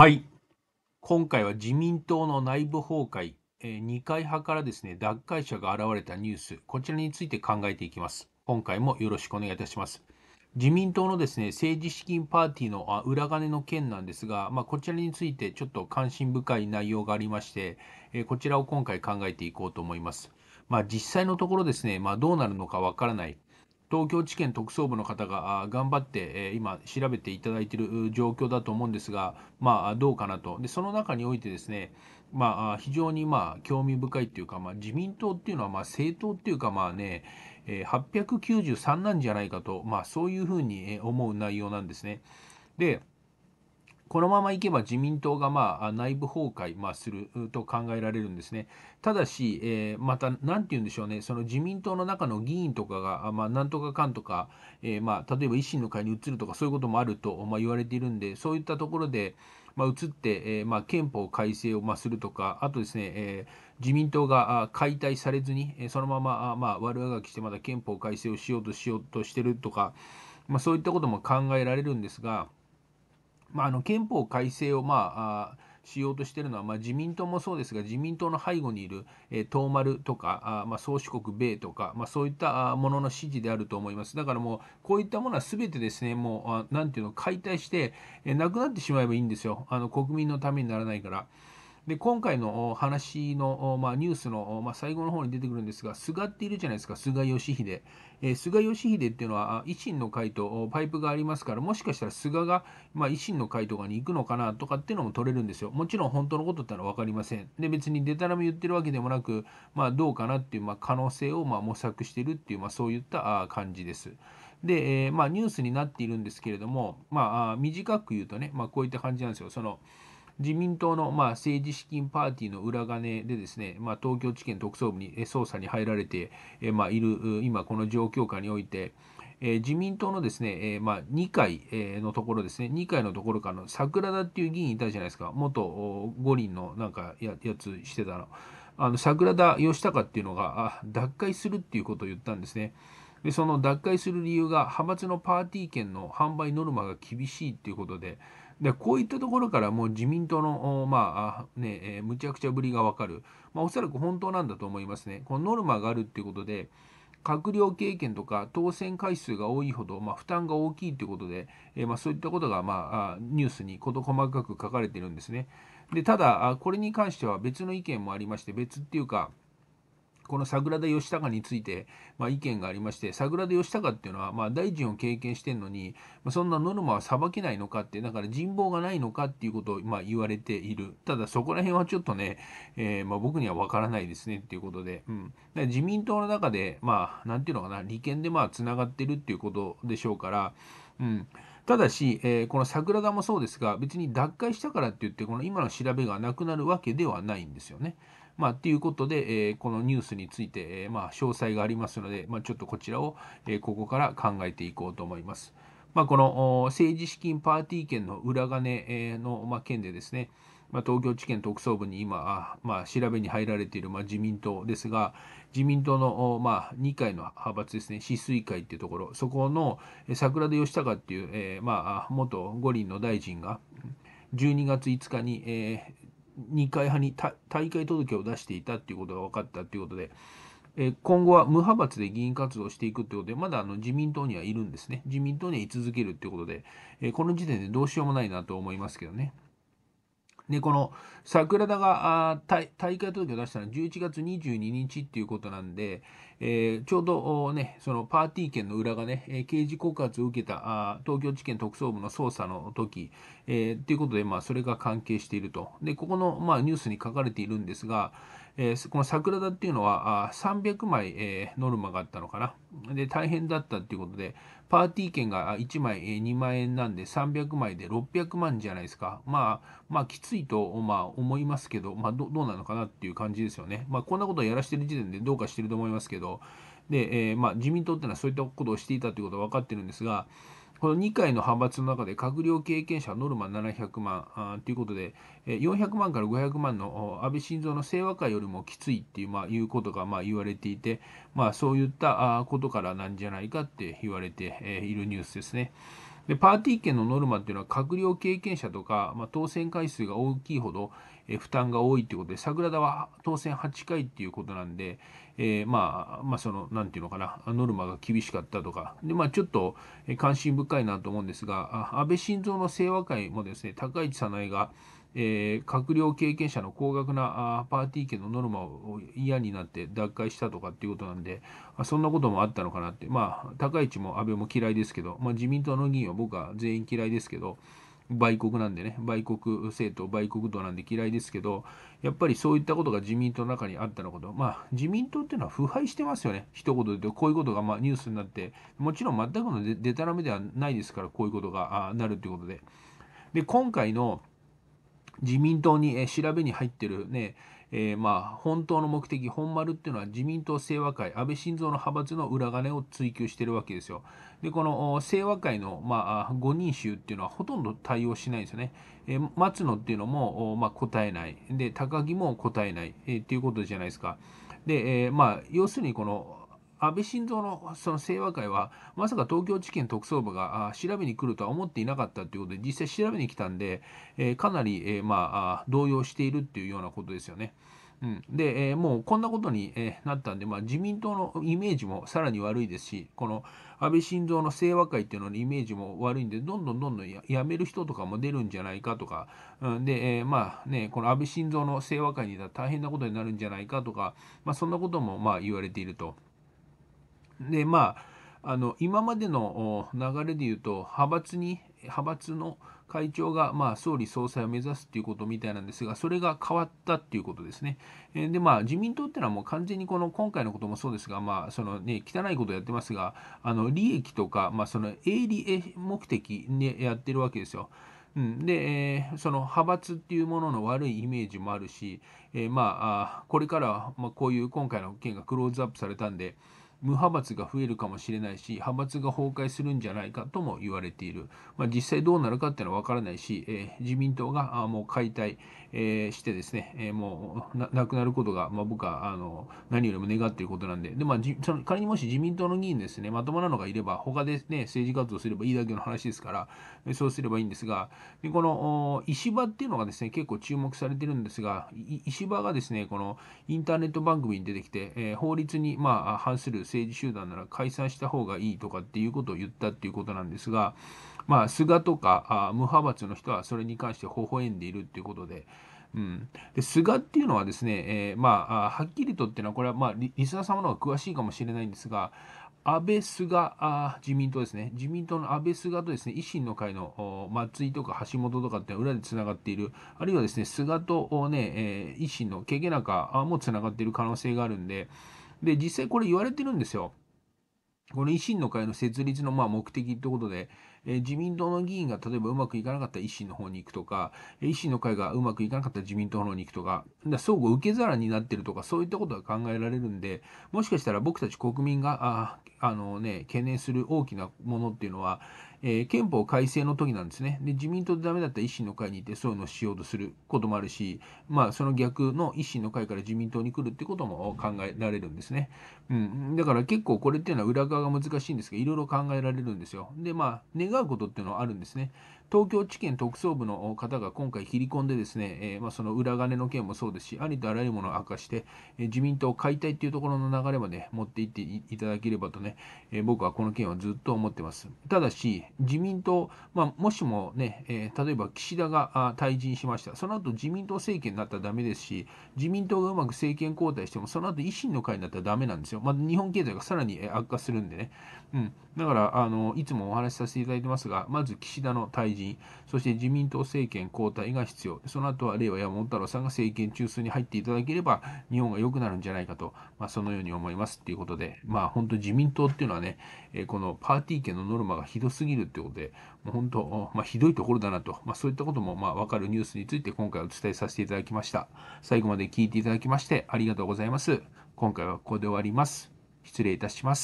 はい。今回は自民党の内部崩壊、えー二階派からですね、脱会者が現れたニュース、こちらについて考えていきます。今回もよろしくお願いいたします。自民党のですね、政治資金パーティーのあ裏金の件なんですが、まあ、こちらについてちょっと関心深い内容がありまして、えーこちらを今回考えていこうと思います。まあ、実際のところですね、まあ、どうなるのかわからない。東京地検特捜部の方が頑張って、え今、調べていただいている状況だと思うんですが、まあ、どうかなと、でその中においてですね、まあ、非常にまあ興味深いというか、まあ、自民党っていうのはまあ政党っていうか、まあね、893なんじゃないかと、まあ、そういうふうに思う内容なんですね。でこのままいけば自民党がまあ内部崩壊まあすると考えられるんですね。ただし、えー、また何て言うんでしょうね、その自民党の中の議員とかが、まあ、なんとかかんとか、えー、まあ、例えば維新の会に移るとか、そういうこともあると、まあ、言われているんで、そういったところで、まあ、移って、えー、まあ、憲法改正を、まあ、するとか、あとですね、えー、自民党が解体されずに、そのまま、まあ、悪あがきして、まだ憲法改正をしようとしようとしてるとか、まあ、そういったことも考えられるんですが、まあ、あの憲法改正を、まあ、しようとしているのは、まあ、自民党もそうですが自民党の背後にいる、えー、東丸とかあ、まあ、宗主国米とか、まあ、そういったものの支持であると思いますだからもうこういったものは全てですねもう何ていうの解体して、えー、なくなってしまえばいいんですよあの国民のためにならないから。で今回の話の、まあ、ニュースの、まあ、最後の方に出てくるんですが、菅っているじゃないですか、菅義偉。えー、菅義偉っていうのは、維新の会とパイプがありますから、もしかしたら菅が、まあ、維新の会とかに行くのかなとかっていうのも取れるんですよ。もちろん本当のことってのは分かりません。で、別にでたらめ言ってるわけでもなく、まあ、どうかなっていう、まあ、可能性を、まあ、模索してるっていう、まあ、そういった感じです。で、えー、まあ、ニュースになっているんですけれども、まあ、短く言うとね、まあ、こういった感じなんですよ。その自民党の、まあ、政治資金パーティーの裏金でですね、まあ、東京地検特捜部に捜査に入られて、えまあ、いる今この状況下において、え自民党のですね、えまあ、2階のところですね、2階のところからの桜田っていう議員いたじゃないですか、元五輪のなんかややつしてたの。あの桜田義孝っていうのが脱会するっていうことを言ったんですね。でその脱会する理由が派閥のパーティー券の販売ノルマが厳しいっていうことで、でこういったところからもう自民党の、まあねえー、むちゃくちゃぶりがわかる、まあ、おそらく本当なんだと思いますね。このノルマがあるっていうことで、閣僚経験とか当選回数が多いほど、まあ、負担が大きいということで、えー、まあ、そういったことが、まあ、ニュースに事細かく書かれてるんですね。でただ、これに関しては別の意見もありまして、別っていうか、この桜田義孝について、まあ、意見がありまして桜田義孝っていうのは、まあ、大臣を経験してるのに、まあ、そんなノルマは裁けないのかってだから人望がないのかっていうことを、まあ、言われているただそこら辺はちょっとね、えー、まあ、僕には分からないですねっていうことで、うん、自民党の中でまあ何て言うのかな利権でまつながってるっていうことでしょうからうんただし、えー、この桜田もそうですが、別に脱会したからって言って、この今の調べがなくなるわけではないんですよね。まあ、っていうことで、えー、このニュースについて、えー、まあ、詳細がありますので、まあ、ちょっとこちらを、えここから考えていこうと思います。まあ、この政治資金パーティー券の裏金の、ま件でですね、まあ、東京地検特捜部に今、まあ、調べに入られている、まあ、自民党ですが、自民党の、まあ、2階の派閥ですね、市水会っていうところ、そこの桜田義孝っていう、えー、まあ、元五輪の大臣が、12月5日に、えー、2階派に退会届を出していたっていうことが分かったということで、え今後は無派閥で議員活動していくということで、まだあの自民党にはいるんですね。自民党には居続けるということで、えこの時点でどうしようもないなと思いますけどね。でこの桜田が大会届を出したのは11月22日っていうことなんで、えー、ちょうどね、そのパーティー券の裏がね、刑事告発を受けたあ東京地検特捜部の捜査の時、えー、ということで、まあ、それが関係していると。で、ここの、まあ、ニュースに書かれているんですが、えー、この桜田っていうのはあ300枚、えー、ノルマがあったのかな。で、大変だったっていうことで、パーティー券が1枚、えー、2万円なんで300枚で600万じゃないですか。まあ、まあ、きついと、まあ、思いますけど、まあど、どうなのかなっていう感じですよね。まあ、こんなことをやらしてる時点でどうかしてると思いますけど、で、えー、まあ、自民党っていうのはそういったことをしていたということは分かってるんですが、この2回の派閥の中で閣僚経験者ノルマ700万ということで、400万から500万の安倍晋三の清和会よりもきついっていう,、まあ、いうことがまあ言われていて、まあ、そういったことからなんじゃないかって言われているニュースですね。でパーティー券のノルマっていうのは閣僚経験者とか、まあ、当選回数が大きいほど、え負担が多いということで、桜田は当選8回っていうことなんで、えー、まあ、まあ、その、なんていうのかな、ノルマが厳しかったとか、で、まあ、ちょっと関心深いなと思うんですが、安倍晋三の清和会もですね、高市早苗が、えー、閣僚経験者の高額なパーティー券のノルマを嫌になって脱会したとかっていうことなんで、あそんなこともあったのかなって、まあ、高市も安倍も嫌いですけど、まあ、自民党の議員は僕は全員嫌いですけど、売国なんでね、売国政党、売国党なんで嫌いですけど、やっぱりそういったことが自民党の中にあったのこと、まあ、自民党っていうのは腐敗してますよね、一言で言うと、こういうことがまニュースになって、もちろん全くのでたらめではないですから、こういうことがなるということで。で、今回の自民党に、え調べに入ってるね、えー、まあ本当の目的本丸っていうのは自民党清和会安倍晋三の派閥の裏金を追及してるわけですよでこの清和会の、まあ、5人衆っていうのはほとんど対応しないんですよね、えー、松野っていうのも、まあ、答えないで高木も答えない、えー、っていうことじゃないですかで、えー、まあ要するにこの安倍晋三のその清和会は、まさか東京地検特捜部が調べに来るとは思っていなかったということで、実際調べに来たんで、えー、かなり、えー、まあ、動揺しているっていうようなことですよね。うん、で、えー、もうこんなことに、えー、なったんで、まあ、自民党のイメージもさらに悪いですし、この安倍晋三の清和会っていうののイメージも悪いんで、どんどんどんどんやめる人とかも出るんじゃないかとか、うん、で、えー、まあね、この安倍晋三の清和会にい大変なことになるんじゃないかとか、まあ、そんなこともまあ言われていると。でまああの今までの流れでいうと派閥に派閥の会長がまあ総理総裁を目指すということみたいなんですが、それが変わったっていうことですね。えで、まあ、自民党っていうのはもう完全にこの今回のこともそうですが、まあ、そのね、汚いことをやってますが、あの利益とか、まあ、その営利目的でやってるわけですよ。うん、で、その派閥っていうものの悪いイメージもあるし、えー、まあ、これからは、まこういう今回の件がクローズアップされたんで、無派閥が増えるかもしれないし派閥が崩壊するんじゃないかとも言われている、まあ、実際どうなるかっていうのは分からないし、えー、自民党があもう解体、えー、してですね、えー、もうなくなることが、まあ、僕はあの何よりも願っていることなんでで、まあ、じその仮にもし自民党の議員ですねまともなのがいれば他で、ね、政治活動すればいいだけの話ですからそうすればいいんですがでこの石破っていうのがですね結構注目されてるんですが石破がですねこのインターネット番組に出てきて、えー、法律に、まあ、反する政治集団なら解散した方がいいとかっていうことを言ったっていうことなんですが、まあ、菅とかあ無派閥の人はそれに関して微笑んでいるっていうことで、うん、で菅っていうのはですね、えー、まあ、はっきりとっていうのは、これは、まあリ、スナー様の方が詳しいかもしれないんですが、安倍菅あ自民党ですね、自民党の安倍菅とですね維新の会の松井とか橋本とかって裏でつながっている、あるいはですね菅とね、えー、維新のけげなかもつながっている可能性があるんで、で、実際これ言われてるんですよ。この維新の会の設立のまあ目的ってことで、えー、自民党の議員が例えばうまくいかなかった維新の方に行くとか、維新の会がうまくいかなかった自民党の方に行くとか、相互受け皿になってるとか、そういったことが考えられるんで、もしかしたら僕たち国民が、ああのね、懸念する大きなものっていうのは、えー、憲法改正の時なんですね。で、自民党でダメだった維新の会に行ってそういうのをしようとすることもあるし、まあ、その逆の維新の会から自民党に来るってことも考えられるんですね。うん。だから結構これっていうのは裏側が難しいんですけど、いろいろ考えられるんですよ。で、まあ、願うことっていうのはあるんですね。東京地検特捜部の方が今回切り込んでですね、えー、まあ、その裏金の件もそうですし、ありとあらゆるものを明かして、えー、自民党解体というところの流れまで持っていっていただければとね、えー、僕はこの件はずっと思ってます。ただし、自民党、まあ、もしもね、え例えば岸田が退陣しました、その後自民党政権になったらだめですし、自民党がうまく政権交代しても、その後維新の会になったらだめなんですよ。まあ、日本経済がさらに悪化するんでね。うん、だからあの、いつもお話しさせていただいてますが、まず岸田の退陣。陣、そして自民党政権交代が必要、その後は令和山本太郎さんが政権中枢に入っていただければ、日本が良くなるんじゃないかと、まあ、そのように思いますということで、まあ、本当、自民党っていうのはね、えこのパーティー券のノルマがひどすぎるってことで、もう本当、まあ、ひどいところだなと、まあ、そういったこともまあ分かるニュースについて、今回お伝えさせていただきました。最後まで聞いていただきまして、ありがとうございます。今回はここで終わります。失礼いたします。